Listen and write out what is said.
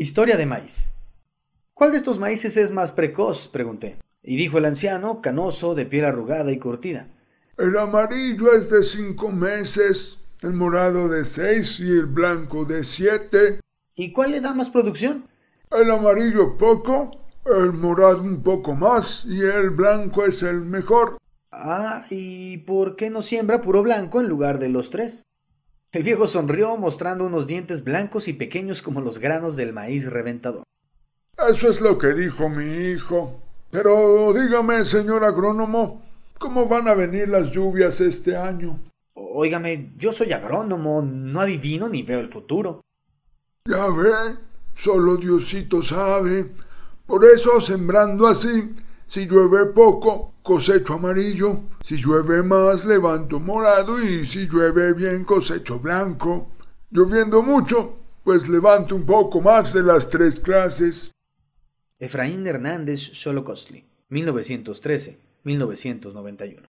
Historia de maíz. ¿Cuál de estos maíces es más precoz? pregunté. Y dijo el anciano, canoso, de piel arrugada y curtida. El amarillo es de cinco meses, el morado de seis y el blanco de siete. ¿Y cuál le da más producción? El amarillo poco, el morado un poco más y el blanco es el mejor. Ah, ¿y por qué no siembra puro blanco en lugar de los tres? El viejo sonrió mostrando unos dientes blancos y pequeños como los granos del maíz reventador. Eso es lo que dijo mi hijo. Pero dígame, señor agrónomo, ¿cómo van a venir las lluvias este año? Óigame, yo soy agrónomo, no adivino ni veo el futuro. Ya ve, solo Diosito sabe. Por eso, sembrando así, si llueve poco, cosecho amarillo. Si llueve más, levanto morado. Y si llueve bien, cosecho blanco. Lloviendo mucho, pues levanto un poco más de las tres clases. Efraín Hernández Xolocostli, 1913-1991.